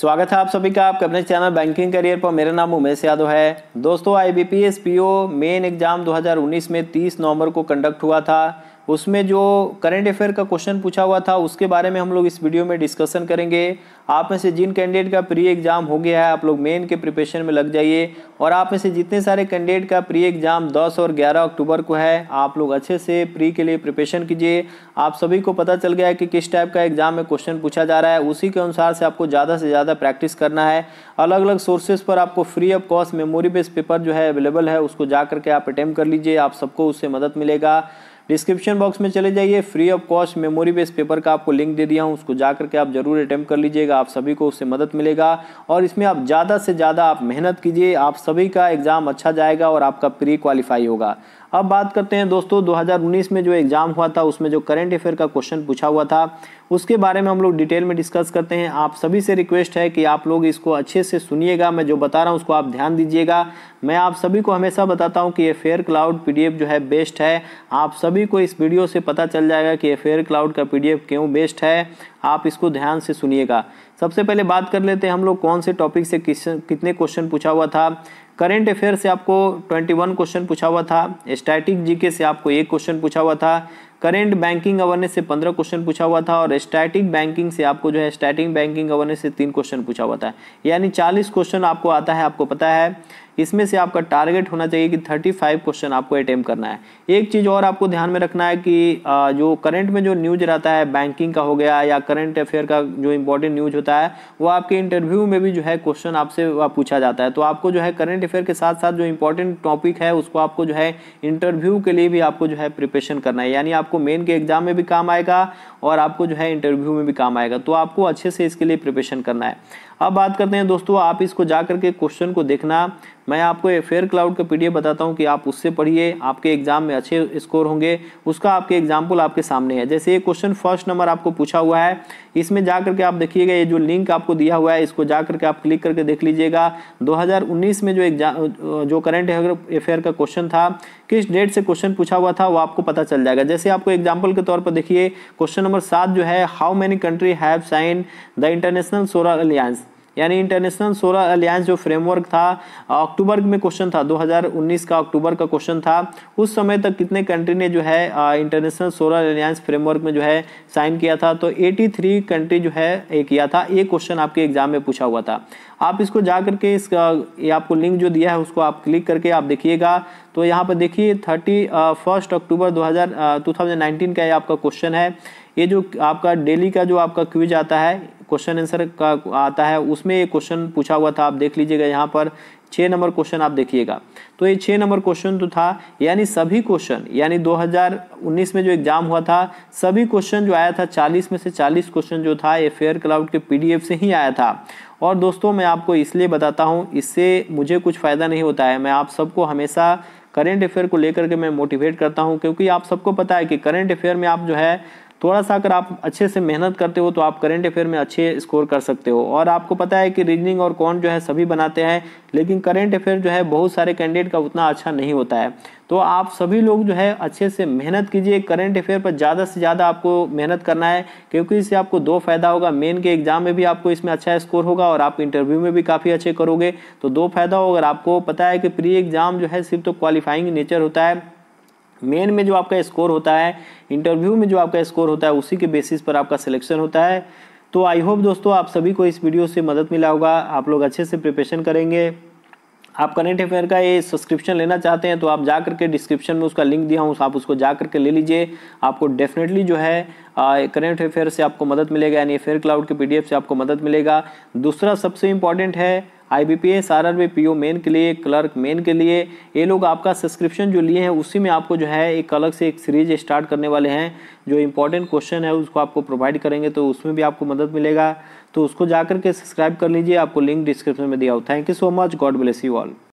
स्वागत है आप सभी का आपके अपने चैनल बैंकिंग करियर पर मेरा नाम उमेश यादव है दोस्तों I B P S P O main exam 2019 में 30 नवंबर को कंडक्ट हुआ था उसमें जो करंट अफेयर का क्वेश्चन पूछा हुआ था उसके बारे में हम लोग इस वीडियो में डिस्कशन करेंगे आप में से जिन कैंडिडेट का प्री एग्जाम हो गया है आप लोग मेन के प्रिपरेशन में लग जाइए और आप में से जितने सारे कैंडिडेट का प्री एग्जाम 10 और 11 अक्टूबर को है आप लोग अच्छे से प्री के लिए प्रिपरेशन कीजिए आप सभी को पता चल गया है कि किस टाइप का एग्जाम में क्वेश्चन पूछा जा रहा है उसी के अनुसार से आपको ज़्यादा से ज़्यादा प्रैक्टिस करना है अलग अलग सोर्सेज पर आपको free of cost memory based paper जो है अवेलेबल है उसको जा करके आप अटैम्प्ट कर लीजिए आप सबको उससे मदद मिलेगा डिस्क्रिप्शन बॉक्स में चले जाइए free of cost memory base paper का आपको लिंक दे दिया हूँ उसको जा करके आप जरूर अटैम्प्ट कर लीजिएगा आप सभी को उससे मदद मिलेगा और इसमें आप ज़्यादा से ज़्यादा आप मेहनत कीजिए आप सभी का एग्ज़ाम अच्छा जाएगा और आपका प्री क्वालिफाई होगा अब बात करते हैं दोस्तों 2019 में जो एग्ज़ाम हुआ था उसमें जो करेंट अफेयर का क्वेश्चन पूछा हुआ था उसके बारे में हम लोग डिटेल में डिस्कस करते हैं आप सभी से रिक्वेस्ट है कि आप लोग इसको अच्छे से सुनिएगा मैं जो बता रहा हूँ उसको आप ध्यान दीजिएगा मैं आप सभी को हमेशा बताता हूँ कि ये फेयर क्लाउड पीडीएफ जो है बेस्ट है आप सभी को इस वीडियो से पता चल जाएगा कि ये फेयर क्लाउड का पी क्यों बेस्ट है आप इसको ध्यान से सुनिएगा सबसे पहले बात कर लेते हैं हम लोग कौन से टॉपिक से किस कितने क्वेश्चन पूछा हुआ था करेंट अफेयर से आपको 21 क्वेश्चन पूछा हुआ था स्टैटिक जीके से आपको एक क्वेश्चन पूछा हुआ था करेंट बैंकिंग अवेयरनेस से पंद्रह क्वेश्चन पूछा हुआ था और स्टैटिक बैंकिंग से आपको जो है स्टैटिक बैंकिंग अवेयरनेस से तीन क्वेश्चन पूछा हुआ था यानी चालीस क्वेश्चन आपको आता है आपको पता है इसमें से आपका टारगेट होना चाहिए कि 35 क्वेश्चन आपको अटेम्प करना है एक चीज़ और आपको ध्यान में रखना है कि जो करंट में जो न्यूज रहता है बैंकिंग का हो गया या करंट अफेयर का जो इंपॉर्टेंट न्यूज होता है वो आपके इंटरव्यू में भी जो है क्वेश्चन आपसे पूछा जाता है तो आपको जो है करंट अफेयर के साथ साथ जो इंपॉर्टेंट टॉपिक है उसको आपको जो है इंटरव्यू के लिए भी आपको जो है प्रिपरेशन करना है यानी आपको मेन के एग्जाम में भी काम आएगा और आपको जो है इंटरव्यू में भी काम आएगा तो आपको अच्छे से इसके लिए प्रिपरेशन करना है अब बात करते हैं दोस्तों आप इसको जा करके क्वेश्चन को देखना मैं आपको फेयर क्लाउड का पीडीएफ बताता हूँ कि आप उससे पढ़िए आपके एग्जाम में अच्छे स्कोर होंगे उसका आपके एग्जाम्पल आपके सामने है जैसे ये क्वेश्चन फर्स्ट नंबर आपको पूछा हुआ है इसमें जा करके आप देखिएगा ये जो लिंक आपको दिया हुआ है इसको जा करके आप क्लिक करके देख लीजिएगा 2019 में जो एग्जाम जो करंट अफेयर का क्वेश्चन था किस डेट से क्वेश्चन पूछा हुआ था वो आपको पता चल जाएगा जैसे आपको एग्जाम्पल के तौर पर देखिए क्वेश्चन नंबर सात जो है how many country have sign the international solar alliance यानी इंटरनेशनल सोलर अलियांस जो फ्रेमवर्क था अक्टूबर में क्वेश्चन था 2019 का अक्टूबर का क्वेश्चन था उस समय तक कितने कंट्री ने जो है इंटरनेशनल सोलर अलियांस फ्रेमवर्क में जो है साइन किया था तो 83 कंट्री जो है ये किया था ये क्वेश्चन आपके एग्जाम में पूछा हुआ था आप इसको जा करके इसका ये आपको लिंक जो दिया है उसको आप क्लिक करके आप देखिएगा तो यहाँ पर देखिए थर्टी फर्स्ट अक्टूबर दो हज़ार टू थाउजेंड नाइनटीन का ये आपका क्वेश्चन है ये जो आपका डेली का जो आपका क्विज आता है क्वेश्चन आंसर का आता है उसमें ये क्वेश्चन पूछा हुआ था आप देख लीजिएगा यहाँ पर छः नंबर क्वेश्चन आप देखिएगा तो ये छः नंबर क्वेश्चन तो था यानी सभी क्वेश्चन यानी 2019 में जो एग्ज़ाम हुआ था सभी क्वेश्चन जो आया था 40 में से 40 क्वेश्चन जो था ये फेयर क्लाउड के पीडीएफ से ही आया था और दोस्तों मैं आपको इसलिए बताता हूँ इससे मुझे कुछ फ़ायदा नहीं होता है मैं आप सबको हमेशा करेंट अफेयर को लेकर के मैं मोटिवेट करता हूँ क्योंकि आप सबको पता है कि करेंट अफेयर में आप जो है थोड़ा सा अगर आप अच्छे से मेहनत करते हो तो आप करेंट अफेयर में अच्छे स्कोर कर सकते हो और आपको पता है कि रीजनिंग और कौन जो है सभी बनाते हैं लेकिन करेंट अफेयर जो है बहुत सारे कैंडिडेट का उतना अच्छा नहीं होता है तो आप सभी लोग जो है अच्छे से मेहनत कीजिए करंट अफेयर पर ज़्यादा से ज़्यादा आपको मेहनत करना है क्योंकि इससे आपको दो फायदा होगा मेन के एग्जाम में भी आपको इसमें अच्छा स्कोर होगा और आप इंटरव्यू में भी काफ़ी अच्छे करोगे तो दो फायदा होगा आपको पता है कि प्री एग्जाम जो है सिर्फ तो क्वालिफाइंग नेचर होता है मेन में जो आपका स्कोर होता है इंटरव्यू में जो आपका स्कोर होता है उसी के बेसिस पर आपका सिलेक्शन होता है तो आई होप दोस्तों आप सभी को इस वीडियो से मदद मिला होगा आप लोग अच्छे से प्रिपरेशन करेंगे आप करेंट अफेयर का ये सब्सक्रिप्शन लेना चाहते हैं तो आप जा करके डिस्क्रिप्शन में उसका लिंक दिया हूँ आप उसको जा करके ले लीजिए आपको डेफिनेटली जो है करेंट अफेयर से आपको मदद मिलेगा यानी अफेयर क्लाउड के पीडीएफ से आपको मदद मिलेगा दूसरा सबसे इम्पॉर्टेंट है I B P S R R B P O main के लिए क्लर्क मेन के लिए ये लोग आपका सब्सक्रिप्शन जो लिए हैं उसी में आपको जो है एक अलग से एक सीरीज स्टार्ट करने वाले हैं जो इम्पोर्टेंट क्वेश्चन है उसको आपको प्रोवाइड करेंगे तो उसमें भी आपको मदद मिलेगा तो उसको जाकर के सब्सक्राइब कर लीजिए आपको लिंक डिस्क्रिप्शन में दिया हो thank you so much God bless you all